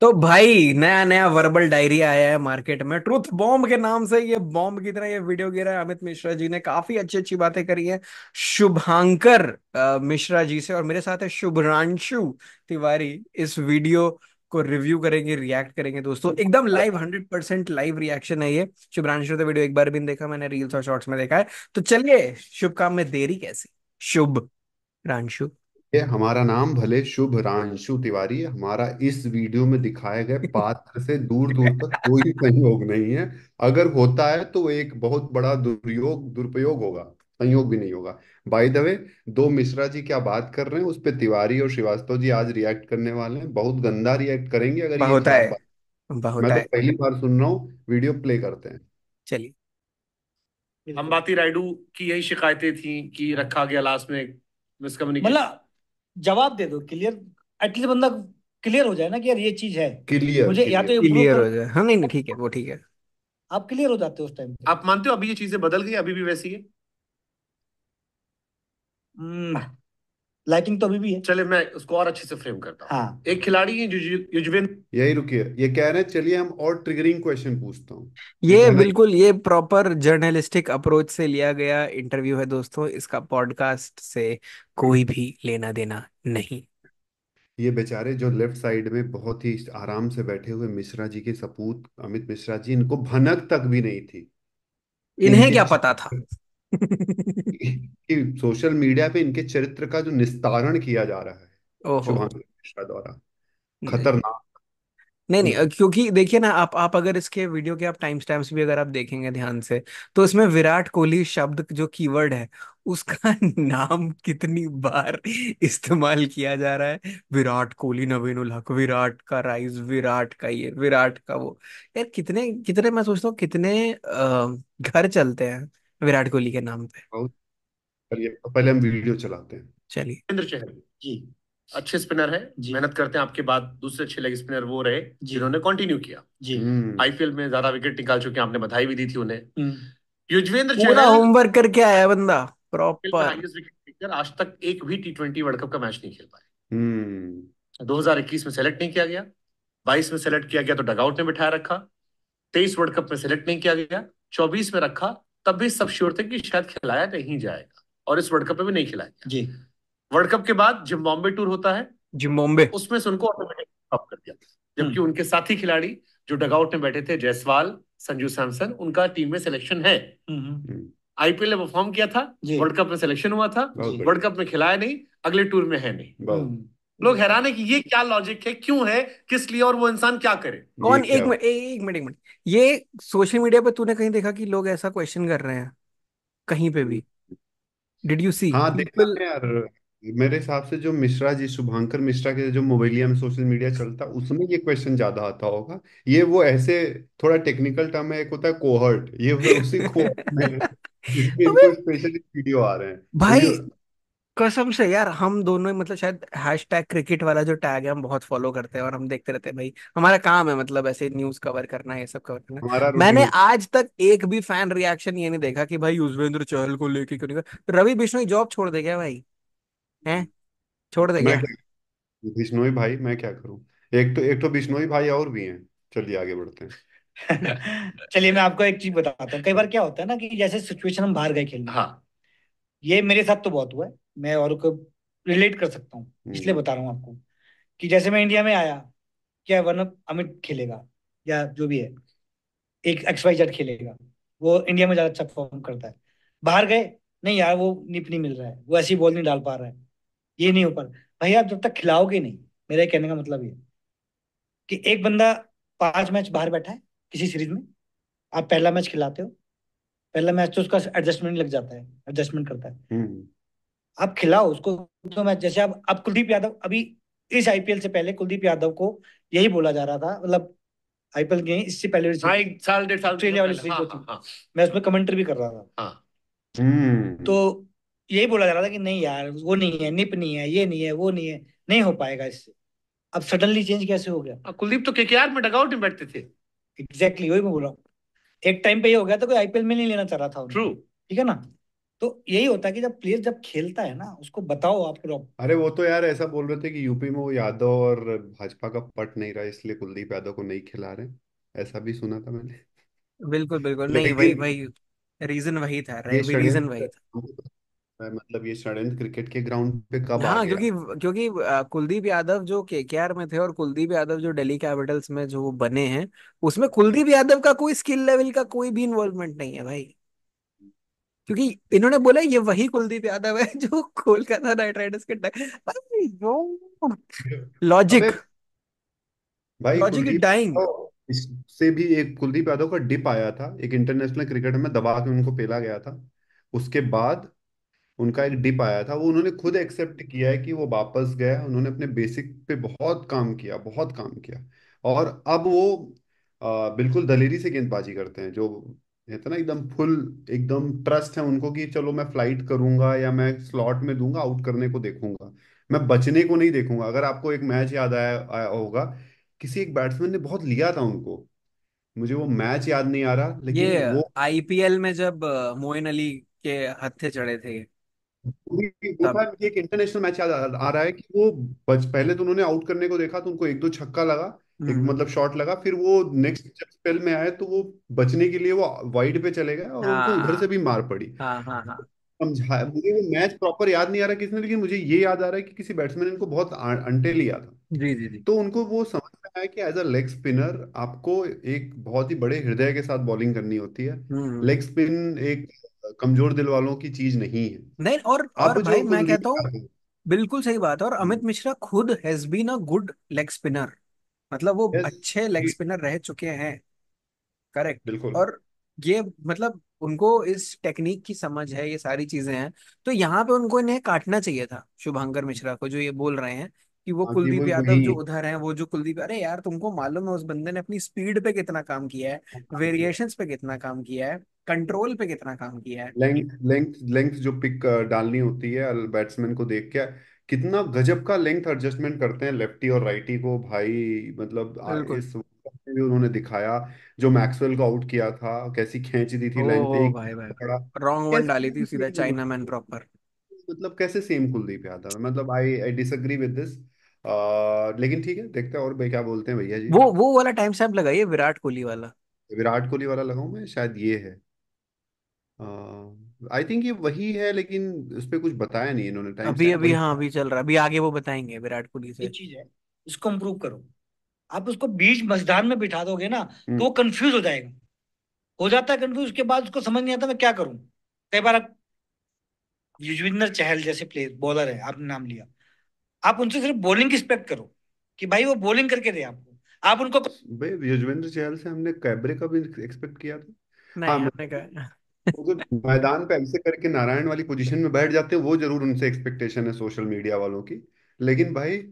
तो भाई नया नया वर्बल डायरी आया है मार्केट में ट्रूथ बॉम्ब के नाम से ये बॉम्ब की तरह ये वीडियो गिरा है अमित मिश्रा जी ने काफी अच्छी अच्छी बातें करी है शुभांकर मिश्रा जी से और मेरे साथ है शुभ्रांशु तिवारी इस वीडियो को रिव्यू करेंगे रिएक्ट करेंगे दोस्तों एकदम live hundred percent live reaction है ये शुभ्रांशु ने वीडियो एक बार भी देखा मैंने रील्स और शॉर्ट्स में देखा है तो चलिए शुभ काम में देरी कैसी शुभ रांशु ये हमारा नाम भले शुभ रांशु तिवारी हमारा इस वीडियो में दिखाए गए पात्र से दूर दूर तक कोई संयोग नहीं है अगर होता है तो एक बहुत बड़ा दुर्योग दुरुपयोग होगा संयोग भी नहीं होगा बाय द वे दो मिश्रा जी क्या बात कर रहे हैं उस पर तिवारी और श्रीवास्तव जी आज रिएक्ट करने वाले हैं बहुत गंदा रिएक्ट करेंगे अगर बहुत खराब है बहुत मैं तो पहली बार सुन रहा हूँ वीडियो प्ले करते हैं चलिए अंबाती रायडू की यही शिकायतें थी कि रखा गया लास्ट में मिसकम्युनिकेशन मतलब जवाब दे दो क्लियर एटलीस्ट बंदा क्लियर हो जाए ना कि यार ये चीज है क्लियर मुझे या तो क्लियर हो जाए हाँ नहीं नहीं ठीक है वो ठीक है आप क्लियर हो जाते हो उस टाइम आप मानते हो अभी ये चीजें बदल गई अभी भी वैसी है hmm, लैकिंग तो अभी भी है चले मैं उसको और अच्छे से फ्रेम करता हूँ हाँ एक खिलाड़ी है युजवेंद्र यही रुकिए ये कह रहे हैं चलिए हम और ट्रिगरिंग क्वेश्चन पूछता हूँ ये बिल्कुल ये प्रॉपर जर्नलिस्टिक अप्रोच से लिया गया इंटरव्यू है दोस्तों इसका पॉडकास्ट से कोई भी लेना देना नहीं ये बेचारे जो लेफ्ट साइड में बहुत ही आराम से बैठे हुए मिश्रा जी के सपूत अमित मिश्रा जी इनको भनक तक भी नहीं थी इन्हें क्या पता था कि सोशल मीडिया पे इनके चरित्र का जो निस्तारण किया जा रहा है ओहो मिश्रा द्वारा खतरनाक नहीं नहीं तो क्योंकि देखिए ना आप आप अगर इसके वीडियो के आप टाइम स्टैम्प्स भी अगर आप देखेंगे ध्यान से तो इसमें विराट कोहली शब्द जो कीवर्ड है उसका नाम कितनी बार इस्तेमाल किया जा रहा है विराट कोहली नवीन उल हक विराट का राइज विराट का ये विराट का वो यार कितने कितने मैं सोचता हूँ कितने घर चलते हैं विराट कोहली के नाम पे बहुत तो पहले हम वीडियो चलाते हैं चलिए महेंद्र चहल जी अच्छे स्पिनर है जी मेहनत करते हैं आपके बाद दूसरे अच्छे लेग स्पिनर वो रहे जिन्होंने कंटिन्यू किया जी आईपीएल हम्म। में ज्यादा विकेट निकाल चुके हैं आपने बधाई भी दी थी उन्हें हम्म। युजवेंद्र पूरा होमवर्क करके आया बंदा प्रॉपर आज तक एक भी टी ट्वेंटी वर्ल्ड कप का मैच नहीं खेल पाए 2021 हम्म। में सेलेक्ट नहीं किया गया बाईस में सेलेक्ट किया गया तो डगआउट में बिठाया रखा तेईस वर्ल्ड कप में सेलेक्ट नहीं किया गया चौबीस में रखा तब भी सब श्योर थे कि शायद खिलाया नहीं जाएगा और इस वर्ल्ड कप में भी नहीं खिलाया जी वर्ल्ड कप के बाद जिम्बाब्वे टूर होता है जिम्बाब्वे उसमें से उनको ऑटोमेटिक कर दिया हम्म। जबकि उनके साथी खिलाड़ी जो डगआउट में बैठे थे जयसवाल संजू सैमसन उनका टीम में सिलेक्शन है आईपीएल ने परफॉर्म किया था वर्ल्ड कप में सिलेक्शन हुआ था वर्ल्ड कप में खिलाया नहीं अगले टूर में है नहीं हम्म। लोग हैरान है कि ये क्या लॉजिक है क्यों है किस लिए और वो इंसान क्या करे कौन एक मिनट एक मिनट एक मिनट ये सोशल मीडिया पे तूने कहीं देखा कि लोग ऐसा क्वेश्चन कर रहे हैं कहीं पे भी डिड यू सी हाँ देखा है यार मेरे हिसाब से जो मिश्रा जी शुभांकर मिश्रा के जो मोबाइलिया में सोशल मीडिया चलता उसमें ये क्वेश्चन ज्यादा आता होगा ये वो ऐसे थोड़ा टेक्निकल टर्म है एक होता है कोहर्ट ये वो उसी कोहर्ट में इसमें इनको वीडियो आ रहे हैं भाई तो कसम से यार हम दोनों ही मतलब शायद हैशटैग क्रिकेट वाला जो टैग है हम बहुत फॉलो करते हैं और हम देखते रहते हैं भाई हमारा काम है मतलब ऐसे न्यूज कवर करना ये सब कवर करना हमारा मैंने रूटीन आज तक एक भी फैन रिएक्शन ये नहीं देखा कि भाई युजवेंद्र चहल को लेके क्यों नहीं कर तो रवि बिश्नोई जॉब छोड़ दे गया भाई हैं छोड़ दे मैं गया क्या बिश्नोई भाई मैं क्या करूं एक तो एक तो बिश्नोई भाई और भी हैं चलिए आगे बढ़ते हैं चलिए मैं आपको एक चीज बताता हूँ कई बार क्या होता है ना कि जैसे सिचुएशन हम बाहर गए खेलने हाँ ये मेरे साथ तो बहुत हुआ है मैं और को रिलेट कर सकता हूँ हम्म। इसलिए बता रहा हूँ आपको कि जैसे मैं इंडिया में आया क्या वन अमित खेलेगा या जो भी है एक एक्स वाई जेड खेलेगा वो इंडिया में ज्यादा अच्छा परफॉर्म करता है बाहर गए नहीं यार वो निप नहीं मिल रहा है वो ऐसी बॉल नहीं डाल पा रहा है ये नहीं हो पा रहा भाई आप जब तक खिलाओगे नहीं मेरा कहने का मतलब ये कि एक बंदा पांच मैच बाहर बैठा है किसी सीरीज में आप पहला मैच खिलाते हो पहला मैच तो उसका एडजस्टमेंट लग जाता है एडजस्टमेंट करता है हम्म। आप खिलाओ उसको तो मैं जैसे आप अब कुलदीप यादव अभी इस आईपीएल से पहले कुलदीप यादव को यही बोला जा रहा था मतलब आईपीएल गए इससे पहले हाँ, एक साल डेढ़ साल ऑस्ट्रेलिया वाली सीरीज होती हाँ, हाँ, हाँ। मैं उसमें कमेंट्री भी कर रहा था हम्म। तो यही बोला जा रहा था कि नहीं यार वो नहीं है निप नहीं है ये नहीं है वो नहीं है नहीं हो पाएगा इससे अब सडनली चेंज कैसे हो गया कुलदीप तो केकेआर में डगआउट में बैठते थे एग्जैक्टली exactly, वही मैं बोल रहा हूँ एक टाइम पे ये हो गया था कोई आईपीएल में नहीं लेना चाह रहा था ट्रू ठीक है ना तो यही होता है कि जब प्लेयर जब खेलता है ना उसको बताओ आप लोग अरे वो तो यार ऐसा बोल रहे थे कि यूपी में वो यादव और भाजपा का पट नहीं रहा इसलिए कुलदीप यादव को नहीं खिला रहे ऐसा भी सुना था मैंने बिल्कुल बिल्कुल नहीं वही लेकिन वही रीजन वही था ये राइट वही रीजन वही था तो मतलब ये षड्यंत्र क्रिकेट के ग्राउंड पे कब आ हाँ गया क्योंकि क्योंकि कुलदीप यादव जो केकेआर में थे और कुलदीप यादव जो दिल्ली कैपिटल्स में जो बने हैं उसमें कुलदीप यादव का कोई स्किल लेवल का कोई भी इन्वॉल्वमेंट नहीं है भाई क्योंकि इन्होंने बोला ये वही कुलदीप यादव है जो कोलकाता नाइट राइडर्स के लॉजिक भाई लॉजिक इज डाइंग इससे भी एक कुलदीप यादव का डिप आया था एक इंटरनेशनल क्रिकेट में दबा के उनको पेला गया था उसके बाद उनका एक डिप आया था वो उन्होंने खुद एक्सेप्ट किया है कि वो वापस गए उन्होंने अपने बेसिक पे बहुत काम किया बहुत काम किया और अब वो आ, बिल्कुल दलेरी से गेंदबाजी करते हैं जो इतना एकदम फुल एकदम ट्रस्ट है उनको कि चलो मैं फ्लाइट करूंगा या मैं स्लॉट में दूंगा आउट करने को देखूंगा मैं बचने को नहीं देखूंगा अगर आपको एक मैच याद आया, आया होगा किसी एक बैट्समैन ने बहुत लिया था उनको मुझे वो मैच याद नहीं आ रहा लेकिन ये वो आईपीएल में जब मोइन अली के हत्थे चढ़े थे तब एक इंटरनेशनल मैच याद आ रहा है कि वो बच पहले तो उन्होंने आउट करने को देखा तो उनको एक दो छक्का लगा एक हम्म। मतलब शॉट लगा फिर वो नेक्स्ट जब स्पेल में आए तो वो बचने के लिए वो वाइड पे चले गए और उनको उधर हाँ। से भी मार पड़ी हाँ, हाँ, समझाया मुझे वो मैच प्रॉपर याद नहीं आ रहा किसने लेकिन मुझे ये याद आ रहा है कि किसी बैट्समैन ने इनको बहुत अं, अंटे लिया था जी जी जी तो उनको वो समझ में आया कि एज अ लेग स्पिनर आपको एक बहुत ही बड़े हृदय के साथ बॉलिंग करनी होती है लेग हम्म। स्पिन एक कमजोर दिल वालों की चीज नहीं है नहीं और और भाई मैं कहता हूँ बिल्कुल सही बात है और हम्म। अमित मिश्रा खुद has been a good leg spinner मतलब वो यस अच्छे लेग स्पिनर रह चुके हैं करेक्ट बिल्कुल और ये मतलब उनको इस टेक्निक की समझ है ये सारी चीजें हैं तो यहाँ पे उनको इन्हें काटना चाहिए था शुभंकर मिश्रा को जो ये बोल रहे हैं कि वो हाँ कि कुलदीप वो यादव जो वही उधर हैं वो जो कुलदीप अरे यार तुमको मालूम है उस बंदे ने अपनी स्पीड पे कितना काम किया है काम किया वेरिएशंस पे कितना काम किया है कंट्रोल पे कितना काम किया है लेंथ लेंथ लेंथ जो पिक डालनी होती है बैट्समैन को देख के कितना गजब का लेंथ एडजस्टमेंट करते हैं लेफ्टी और राइटी को भाई मतलब बिल्कुल इस भी उन्होंने दिखाया जो मैक्सवेल को आउट किया था कैसी खेच दी थी लेंथ एक भाई भाई पकड़ा रॉन्ग वन कैसे डाली थी सीधा चाइना मतलब मैन प्रॉपर मतलब कैसे सेम कुलदीप यादव मतलब I I disagree with this लेकिन ठीक है देखते हैं और भाई क्या बोलते हैं भैया जी वो वो वाला टाइम स्टैम्प लगाइए विराट कोहली वाला विराट कोहली वाला लगाऊं मैं शायद ये है अ, आई थिंक ये वही है लेकिन उस पर कुछ बताया नहीं इन्होंने टाइम अभी अभी हाँ अभी चल रहा है अभी आगे वो बताएंगे विराट कोहली से ये चीज है इसको इम्प्रूव करो आप उसको बीच मझधार में बिठा दोगे ना हम्म। तो वो कंफ्यूज हो जाएगा हो जाता है कंफ्यूज उसके बाद उसको समझ नहीं आता मैं क्या करूं कई बार आप युजविंदर चहल जैसे प्लेयर बॉलर है आपने नाम लिया आप उनसे सिर्फ बॉलिंग एक्सपेक्ट करो कि भाई वो बॉलिंग करके दे आपको आप उनको युजवेंद्र चहल से हमने कैबरे का भी एक्सपेक्ट किया था नहीं हाँ, हमने मतलब वो तो मैदान पे ऐसे करके नारायण वाली पोजीशन में बैठ जाते हैं वो जरूर उनसे एक्सपेक्टेशन है सोशल मीडिया वालों की लेकिन भाई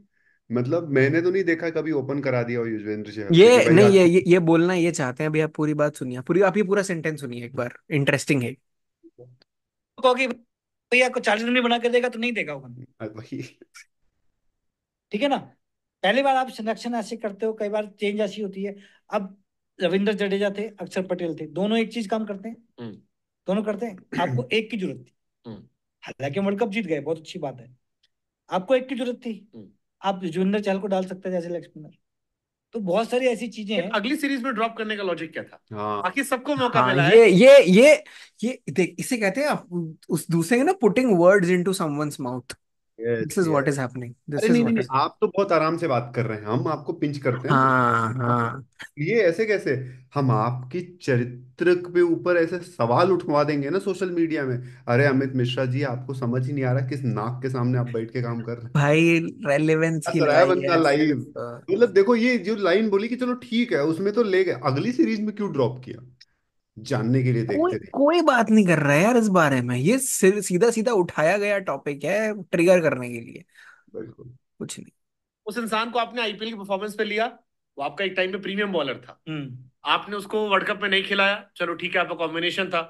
मतलब मैंने तो नहीं देखा कभी ओपन करा दिया हो युजवेंद्र चहल ये को कि भाई नहीं ये ये ये बोलना ये चाहते हैं अभी आप पूरी बात सुनिए पूरी आप ये पूरा सेंटेंस सुनिए एक बार इंटरेस्टिंग है तो कि भैया को चालीस रुपये बना कर देगा तो नहीं देगा वो बंदा हाँ, ठीक है ना पहली बार आप संरक्षण ऐसे करते हो कई बार चेंज ऐसी होती है अब रविंद्र जडेजा थे अक्षर पटेल थे दोनों एक चीज काम करते हैं हम्म दोनों करते हैं आपको एक की जरूरत थी हम्म। हालांकि वर्ल्ड कप जीत गए बहुत अच्छी बात है आपको एक की जरूरत थी हम्म। आप जुविंदर चहल को डाल सकते हैं जैसे लक्ष्मण तो बहुत सारी ऐसी चीजें हैं अगली सीरीज में ड्रॉप करने का लॉजिक क्या था हाँ। बाकी सबको मौका हाँ, मिला ये, है ये ये ये देख इसे कहते हैं आप उस दूसरे ना putting words into someone's mouth this is what is happening this अरे इज नहीं नहीं व्हाट इज आप तो बहुत आराम से बात कर रहे हैं हम आपको पिंच करते हैं हाँ हाँ ये ऐसे कैसे हम आपकी चरित्र के ऊपर ऐसे सवाल उठवा देंगे ना सोशल मीडिया में अरे अमित मिश्रा जी आपको समझ ही नहीं आ रहा किस नाक के सामने आप बैठ के काम कर रहे हैं भाई रेलेवेंस की हंस रहा है लड़ाई बंदा है लाइव सिर्फ मतलब देखो ये जो लाइन बोली कि चलो ठीक है उसमें तो ले गए अगली सीरीज में क्यों ड्रॉप किया जानने के लिए कोई थे कोई बात नहीं कर रहा है यार इस बारे में ये सिर्फ सीधा सीधा उठाया गया टॉपिक है ट्रिगर करने के लिए बिल्कुल कुछ नहीं उस इंसान को आपने आईपीएल की परफॉर्मेंस पे लिया वो आपका एक टाइम पे प्रीमियम बॉलर था हम्म। आपने उसको वर्ल्ड कप में नहीं खिलाया चलो ठीक है आपका कॉम्बिनेशन था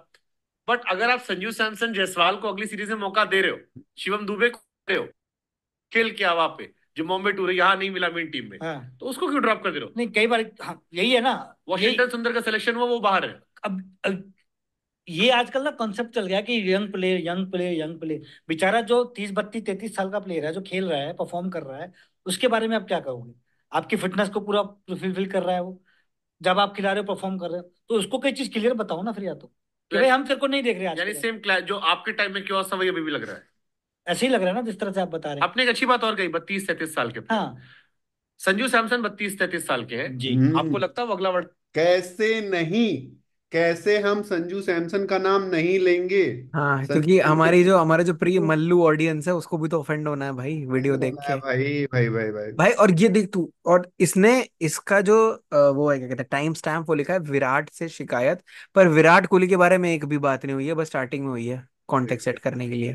बट अगर आप संजू सैमसन जयसवाल को अगली सीरीज में मौका दे रहे हो शिवम दुबे को दे रहे हो खेल क्या वहां पे जो बॉम्बे टूर है यहाँ नहीं मिला मेन टीम में हाँ। तो उसको क्यों ड्रॉप कर दे रहे हो नहीं कई बार हाँ, यही है ना वॉशिंगटन सुंदर का सिलेक्शन हुआ वो बाहर है अब, अब ये आजकल ना कॉन्सेप्ट चल गया कि young player young player young player बेचारा जो तीस बत्तीस तैतीस साल का प्लेयर है जो खेल रहा है परफॉर्म कर रहा है उसके बारे में आप क्या कहोगे आपकी फिटनेस को पूरा फुलफिल कर रहा है वो जब आप खिला रहे हो परफॉर्म कर रहे हो तो उसको कई चीज क्लियर बताओ ना फिर या तो भाई हम फिर को नहीं देख रहे यानी सेम जो आपके टाइम में क्यों अभी भी लग रहा है ऐसे ही लग रहा है ना जिस तरह से आप बता रहे हैं आपने एक अच्छी बात और कही बत्तीस तैतीस साल के हाँ संजू सैमसन बत्तीस तैतीस साल के हैं जी आपको लगता है अगला वर्ड कैसे नहीं कैसे हम संजू सैमसन का नाम नहीं लेंगे हाँ क्योंकि हमारी जो हमारे जो प्रिय तो मल्लू ऑडियंस है उसको भी तो ऑफेंड होना है भाई वीडियो देख होना है के भाई भाई भाई भाई भाई और ये देख तू और इसने इसका जो वो है क्या कहते हैं टाइम स्टैम्प वो लिखा है विराट से शिकायत पर विराट कोहली के बारे में एक भी बात नहीं हुई है बस स्टार्टिंग में हुई है कॉन्टेक्ट सेट करने के लिए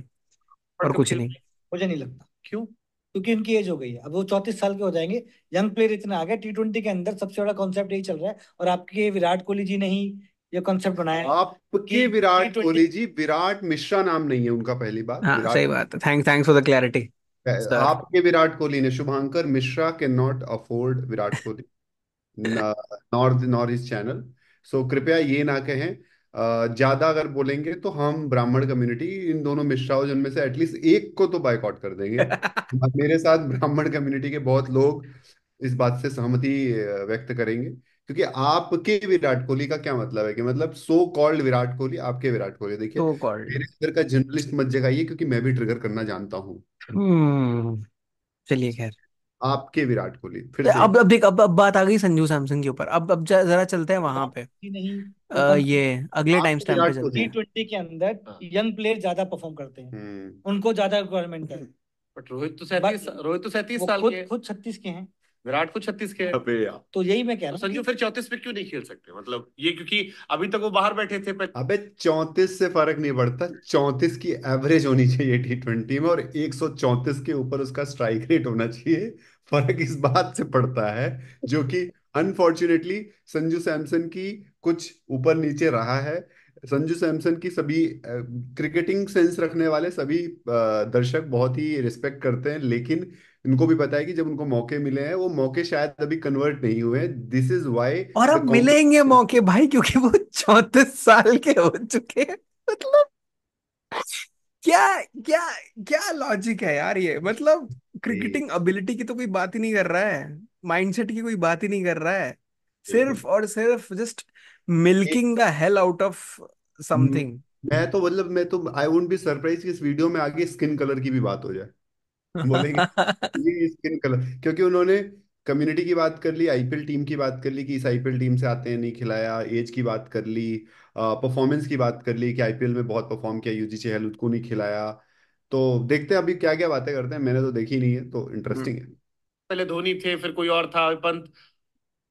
और तो कुछ नहीं मुझे नहीं लगता क्यों क्योंकि उनकी एज हो गई है अब वो चौतीस साल के हो जाएंगे यंग प्लेयर इतना आ गया टी ट्वेंटी के अंदर सबसे बड़ा कॉन्सेप्ट यही चल रहा है और आपके विराट कोहली जी ने ही ये कॉन्सेप्ट बनाया आपके विराट कोहली जी विराट मिश्रा नाम नहीं है उनका पहली बात हाँ सही बात है thank thanks for the clarity आपके विराट कोहली ने शुभांकर मिश्रा के not afford Virat Kohli north north east channel so कृपया ये ना कहें ज्यादा अगर बोलेंगे तो हम ब्राह्मण कम्युनिटी इन दोनों मिश्राओं जिनमें से एटलीस्ट एक को तो बायकॉट कर देंगे मेरे साथ ब्राह्मण कम्युनिटी के बहुत लोग इस बात से सहमति व्यक्त करेंगे क्योंकि आपके विराट कोहली का क्या मतलब है कि मतलब सो कॉल्ड विराट कोहली आपके विराट कोहली देखिए सो कॉल्ड मेरे अंदर का जर्नलिस्ट मत जगाइए क्योंकि मैं भी ट्रिगर करना जानता हूँ हम्म चलिए खैर आपके विराट कोहली फिर से तो अब अब देख अब अब बात आ गई संजू सैमसन के ऊपर अब अब जरा चलते हैं वहां पे नहीं अ, मतलब ये अगले टाइम आपके स्टैम्प पे विराट चलते टी हैं ट्वेंटी के अंदर यंग हाँ। प्लेयर ज्यादा परफॉर्म करते हैं हम्म उनको ज्यादा रिक्वायरमेंट है बट रोहित तो सैंतीस बट रोहित तो सैंतीस वो साल के खुद है खुद छत्तीस के हैं विराट को छत्तीस के अबे तो यही मैं कह रहा तो हूँ संजू फिर चौतीस पे क्यों नहीं खेल सकते मतलब ये क्योंकि अभी तक वो बाहर बैठे थे पर... अबे चौतीस से फर्क नहीं पड़ता चौतीस की एवरेज होनी चाहिए टी ट्वेंटी में और एक सौ चौतीस के ऊपर उसका स्ट्राइक रेट होना चाहिए फर्क इस बात से पड़ता है जो कि अनफॉर्चुनेटली संजू सैमसन की कुछ ऊपर नीचे रहा है संजू सैमसन की सभी क्रिकेटिंग सेंस रखने वाले सभी दर्शक बहुत ही रिस्पेक्ट करते हैं लेकिन इनको भी पता है कि जब उनको मौके मिले हैं वो मौके शायद अभी कन्वर्ट नहीं हुए दिस इज वाई और अब मिलेंगे मौके भाई क्योंकि वो चौतीस साल के हो चुके हैं मतलब क्या क्या क्या लॉजिक है यार ये मतलब क्रिकेटिंग एबिलिटी की तो कोई बात ही नहीं कर रहा है माइंडसेट की कोई बात ही नहीं कर रहा है सिर्फ और सिर्फ just milking the hell out of something मैं तो मतलब मैं तो आई वुड बी सरप्राइज कि इस वीडियो में आगे स्किन कलर की भी बात हो जाए बोलेंगे ये स्किन कलर क्योंकि उन्होंने कम्युनिटी की बात कर ली आईपीएल टीम की बात कर ली कि इस आईपीएल टीम से आते हैं नहीं खिलाया एज की बात कर ली परफॉर्मेंस की बात कर ली कि आईपीएल में बहुत परफॉर्म किया यूजी चहल उसको नहीं खिलाया तो देखते हैं अभी क्या क्या बातें करते हैं मैंने तो देखी नहीं है तो इंटरेस्टिंग हम्म। है पहले धोनी थे फिर कोई और था पंत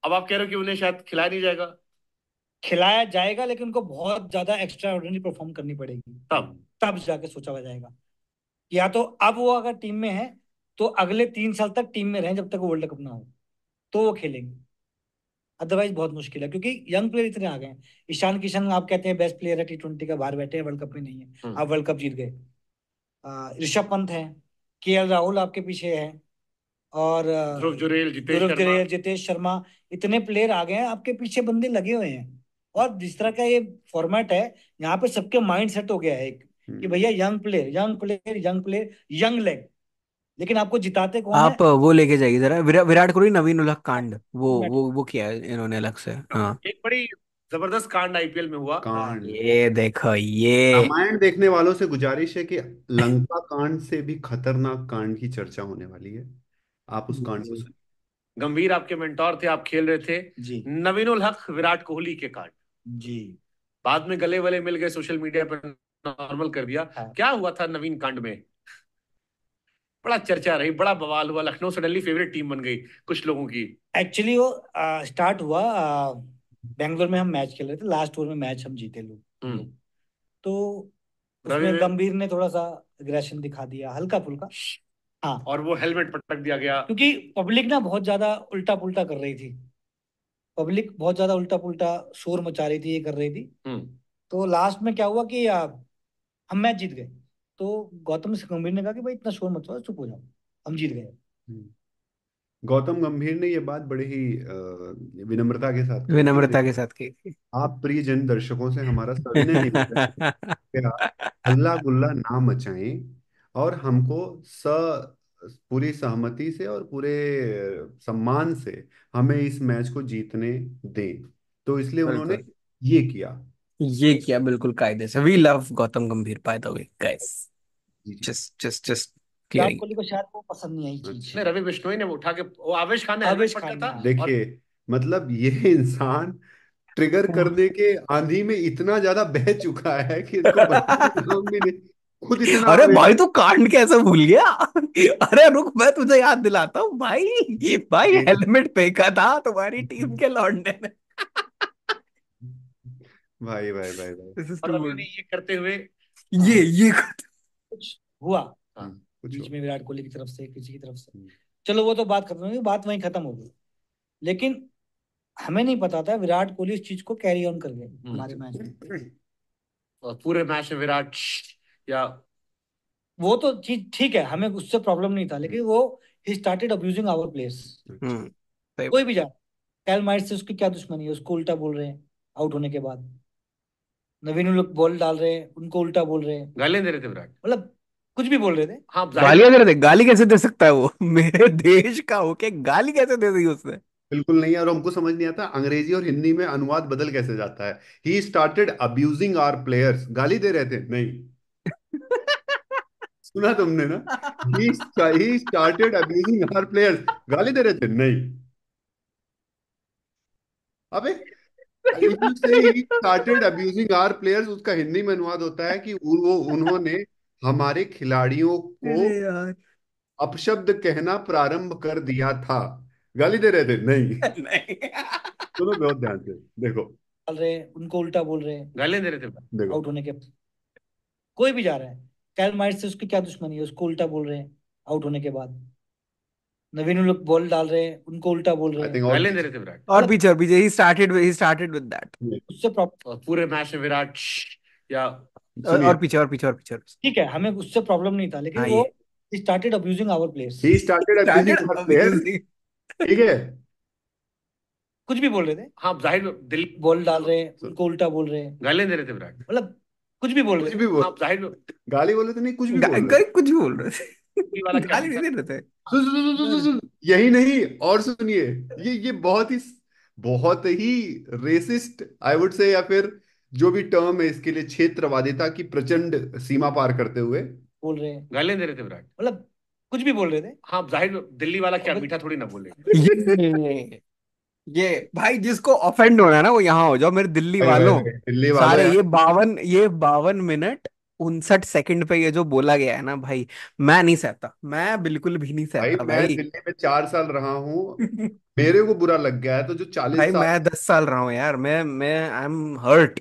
अब आप कह रहे हो कि उन्हें शायद खिलाया नहीं जाएगा खिलाया जाएगा लेकिन उनको बहुत ज्यादा एक्स्ट्रा ऑर्डिनरी परफॉर्म करनी पड़ेगी तब तब जाके सोचा जाएगा या तो अब वो अगर टीम में है तो अगले तीन साल तक टीम में रहें जब तक वर्ल्ड कप ना हो तो वो खेलेंगे अदरवाइज बहुत मुश्किल है क्योंकि यंग प्लेयर इतने आ गए हैं ईशान किशन आप कहते हैं बेस्ट प्लेयर है टी ट्वेंटी का बाहर बैठे हैं वर्ल्ड कप में नहीं है आप वर्ल्ड कप जीत गए ऋषभ पंत है के एल राहुल आपके पीछे है और ध्रुव जुरेल जितेश शर्मा इतने प्लेयर आ गए हैं आपके पीछे बंदे लगे हुए हैं और जिस तरह का ये फॉर्मेट है यहाँ पे सबके माइंड सेट हो गया है एक कि भैया हम्म। Young player young player young player young leg लेकिन आपको जिताते कौन आप है वो लेके जाइए जरा विरा, विराट कोहली नवीन उलहक कांड वो वो वो किया इन्होंने अलग से हाँ एक बड़ी जबरदस्त कांड आईपीएल में हुआ कांड हाँ, ये देखो ये रामायण देखने वालों से गुजारिश है कि लंका कांड से भी खतरनाक कांड की चर्चा होने वाली है आप उस कांड को गंभीर आपके मेंटोर थे आप खेल रहे थे जी नवीन उल हक विराट कोहली के कांड जी बाद में गले वले मिल गए सोशल मीडिया पर नॉर्मल कर दिया हाँ। क्या हुआ था नवीन कांड में बड़ा चर्चा रही बड़ा बवाल हुआ लखनऊ सडनली फेवरेट टीम बन गई कुछ लोगों की एक्चुअली वो स्टार्ट हुआ बेंगलोर में हम मैच खेल रहे थे लास्ट ओवर में मैच हम जीते लोग हम्म। तो उसमें गंभीर ने थोड़ा सा अग्रेशन दिखा दिया हल्का फुल्का हाँ और वो हेलमेट पटक दिया गया क्योंकि पब्लिक ना बहुत ज्यादा उल्टा पुल्टा कर रही थी पब्लिक बहुत ज्यादा उल्टा पुल्टा शोर मचा रही थी ये कर रही थी हम्म। तो लास्ट में क्या हुआ कि हम मैच जीत गए तो गौतम गंभीर ने कहा कि भाई इतना शोर मत चुप हो जाओ हम जीत गए हम्म। गौतम गंभीर ने ये बात बड़े ही विनम्रता के साथ विनम्रता के साथ की आप प्रियजन दर्शकों से हमारा हल्ला गुल्ला ना मचाए और हमको स पूरी सहमति से और पूरे सम्मान से हमें इस मैच को जीतने दें तो इसलिए उन्होंने ये किया ये किया बिल्कुल कायदे से we love Gautam Gambhir by the way guys just just just Virat Kohli को शायद वो पसंद नहीं आई चीज रवि बिश्नोई ने उठा के वो आवेश खान ने आवेश खान था हाँ। देखिए मतलब ये इंसान ट्रिगर हाँ। करने के आंधी में इतना ज्यादा बह चुका है कि इसको नहीं खुद इतना अरे भाई तू तो कांड कैसे भूल गया अरे रुक मैं तुझे याद दिलाता हूँ भाई भाई हेलमेट फेंका था तुम्हारी टीम के लौटने में भाई भाई भाई भाई दिस इज टू गुड ये करते हुए ये हाँ। ये कुछ हुआ हाँ, हाँ, बीच में विराट कोहली की तरफ से किसी की तरफ से हम्म। चलो वो तो बात खत्म होगी बात वहीं खत्म होगी लेकिन हमें नहीं पता था विराट कोहली इस चीज को कैरी ऑन कर गए हम्म। हमारे मैच में और पूरे मैच में विराट या वो तो चीज ठीक है हमें उससे प्रॉब्लम नहीं था लेकिन हम्म। वो he started abusing our place कोई भी जाए कैल माइट से उसकी क्या दुश्मनी है उसको उल्टा बोल रहे हैं आउट होने के बाद नवीन लोग बॉल डाल रहे हैं उनको उल्टा बोल रहे हैं गालियां दे रहे थे विराट मतलब कुछ भी बोल रहे थे हाँ गालियां दे रहे थे गाली कैसे दे सकता है वो मेरे देश का होके गाली कैसे दे रही उसने बिल्कुल नहीं और हमको समझ नहीं आता अंग्रेजी और हिंदी में अनुवाद बदल कैसे जाता है he started abusing our players गाली दे रहे थे नहीं सुना तुमने ना he started abusing our players गाली दे रहे थे नहीं अबे उसका हिंदी में अनुवाद होता है कि वो उन्होंने हमारे खिलाड़ियों को अपशब्द कहना प्रारंभ कर दिया था गाली दे रहे थे नहीं चलो बहुत ध्यान से देखो बोल रहे उनको उल्टा बोल रहे गाली दे रहे थे देखो आउट होने के कोई भी जा रहा है कैल माइट से उसकी क्या दुश्मनी है उसको उल्टा बोल रहे हैं आउट होने के बाद नवीन लोग बॉल डाल रहे हैं उनको उल्टा बोल रहे हैं पहले दे रहे थे विराट और पीछे और पीछे he started he started with that उससे पूरे मैच में विराट या और पीछे और पीछे और पीछे ठीक है हमें उससे प्रॉब्लम नहीं था लेकिन हाँ, वो he started abusing our players he started abusing our players ठीक है कुछ भी बोल रहे थे हाँ जाहिर दिल बॉल डाल रहे हैं उनको उल्टा बोल रहे हैं गालियां दे रहे थे विराट मतलब कुछ भी बोल रहे थे कुछ हाँ, जाहिर गाली तो बोल रहे थे नहीं कुछ भी कुछ भी बोल रहे थे गाली नहीं दे रहे थे यही नहीं और सुनिए ये ये बहुत ही बहुत ही रेसिस्ट आई वुड से या फिर जो भी टर्म है इसके लिए क्षेत्रवादिता की प्रचंड सीमा पार करते हुए बोल रहे हैं गालियां दे रहे थे विराट मतलब कुछ भी बोल रहे थे हाँ जाहिर दिल्ली वाला क्या मीठा थोड़ी ना बोले ये, भाई जिसको ऑफेंड हो रहा है ना वो यहाँ हो जाओ मेरे दिल्ली वालों दिल्ली वाले सारे ये बावन ये बावन मिनट उनसठ सेकंड पे ये जो बोला गया है ना भाई मैं नहीं सहता मैं बिल्कुल भी नहीं भाई सहता मैं भाई दिल्ली में चार साल रहा हूँ मेरे को बुरा लग गया है तो जो चालीस भाई साल मैं दस साल रहा हूँ यार मैं मैं I am hurt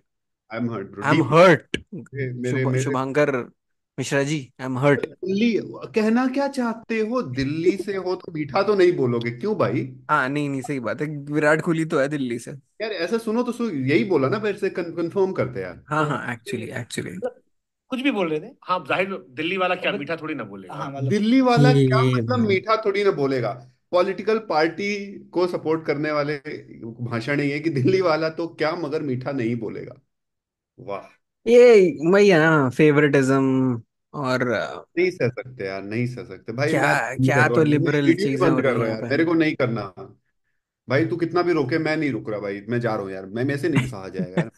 I am hurt I am hurt मेरे मेरे Shubhankar Mishra ji I am hurt Delhi कहना क्या चाहते हो दिल्ली से हो तो मीठा तो नहीं बोलोगे क्यों भाई हाँ नहीं नहीं सही बात है विराट कोहली तो है दिल्ली से यार ऐसा सुनो तो सु, यही बोला ना फिर से कंफर्म करते यार हाँ हाँ एक्चुअली एक्चुअली कुछ भी बोल रहे थे हाँ जाहिर दिल्ली वाला क्या मीठा थोड़ी ना बोलेगा हाँ, मतलब, दिल्ली वाला ये, क्या ये, मतलब मीठा थोड़ी ना बोलेगा पॉलिटिकल पार्टी को सपोर्ट करने वाले भाषण नहीं है कि दिल्ली वाला तो क्या मगर मीठा नहीं बोलेगा वाह ये वही है ना फेवरेटिज्म और नहीं सह सकते यार नहीं सह सकते भाई क्या क्या तो लिबरल चीजें बंद कर रहा है मेरे को नहीं करना भाई तू कितना भी रोके मैं नहीं रुक रहा भाई मैं जा रहा हूँ यार मैं मैसे नहीं सहा जाएगा